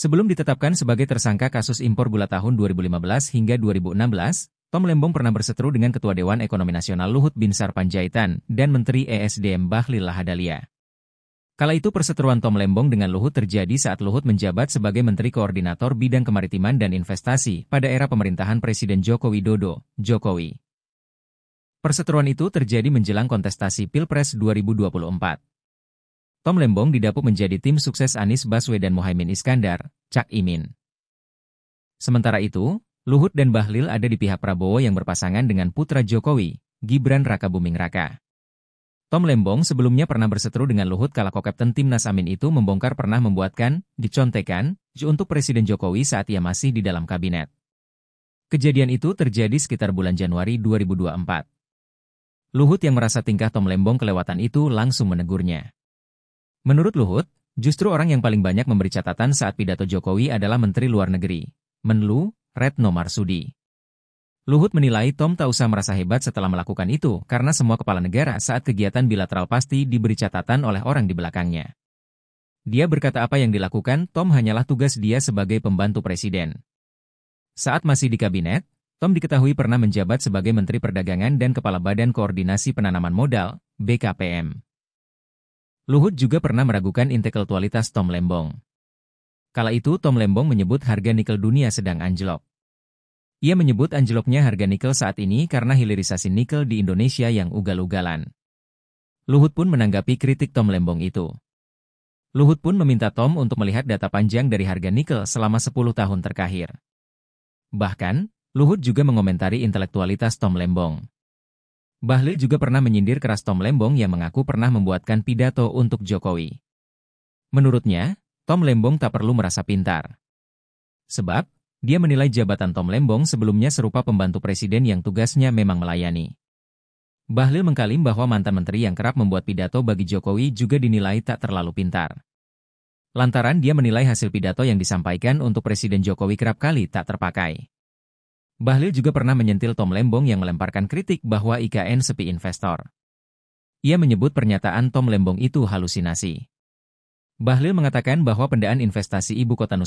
Sebelum ditetapkan sebagai tersangka kasus impor gula tahun 2015 hingga 2016, Tom Lembong pernah berseteru dengan Ketua Dewan Ekonomi Nasional Luhut Binsar Panjaitan dan Menteri ESDM Bahlil Lahadalia. Kala itu perseteruan Tom Lembong dengan Luhut terjadi saat Luhut menjabat sebagai Menteri Koordinator Bidang Kemaritiman dan Investasi pada era pemerintahan Presiden Joko Widodo, Jokowi. Perseteruan itu terjadi menjelang kontestasi Pilpres 2024. Tom Lembong didapuk menjadi tim sukses Anies Baswedan Mohaimin Iskandar, Cak Imin. Sementara itu, Luhut dan Bahlil ada di pihak Prabowo yang berpasangan dengan putra Jokowi, Gibran Raka Buming Raka. Tom Lembong sebelumnya pernah berseteru dengan Luhut kala kokapten tim Nasamin itu membongkar pernah membuatkan, dicontekan, untuk Presiden Jokowi saat ia masih di dalam kabinet. Kejadian itu terjadi sekitar bulan Januari 2024. Luhut yang merasa tingkah Tom Lembong kelewatan itu langsung menegurnya. Menurut Luhut, justru orang yang paling banyak memberi catatan saat pidato Jokowi adalah Menteri Luar Negeri, Menlu, Retno Marsudi. Luhut menilai Tom tak usah merasa hebat setelah melakukan itu karena semua kepala negara saat kegiatan bilateral pasti diberi catatan oleh orang di belakangnya. Dia berkata apa yang dilakukan Tom hanyalah tugas dia sebagai pembantu presiden. Saat masih di kabinet, Tom diketahui pernah menjabat sebagai Menteri Perdagangan dan Kepala Badan Koordinasi Penanaman Modal, BKPM. Luhut juga pernah meragukan intelektualitas Tom Lembong. Kala itu Tom Lembong menyebut harga nikel dunia sedang anjlok. Ia menyebut anjloknya harga nikel saat ini karena hilirisasi nikel di Indonesia yang ugal-ugalan. Luhut pun menanggapi kritik Tom Lembong itu. Luhut pun meminta Tom untuk melihat data panjang dari harga nikel selama 10 tahun terakhir. Bahkan, Luhut juga mengomentari intelektualitas Tom Lembong. Bahlil juga pernah menyindir keras Tom Lembong yang mengaku pernah membuatkan pidato untuk Jokowi. Menurutnya, Tom Lembong tak perlu merasa pintar. Sebab, dia menilai jabatan Tom Lembong sebelumnya serupa pembantu presiden yang tugasnya memang melayani. Bahlil mengklaim bahwa mantan menteri yang kerap membuat pidato bagi Jokowi juga dinilai tak terlalu pintar. Lantaran dia menilai hasil pidato yang disampaikan untuk Presiden Jokowi kerap kali tak terpakai. Bahlil juga pernah menyentil Tom Lembong yang melemparkan kritik bahwa IKN sepi investor. Ia menyebut pernyataan Tom Lembong itu halusinasi. Bahlil mengatakan bahwa pendaan investasi ibu kota Nusantara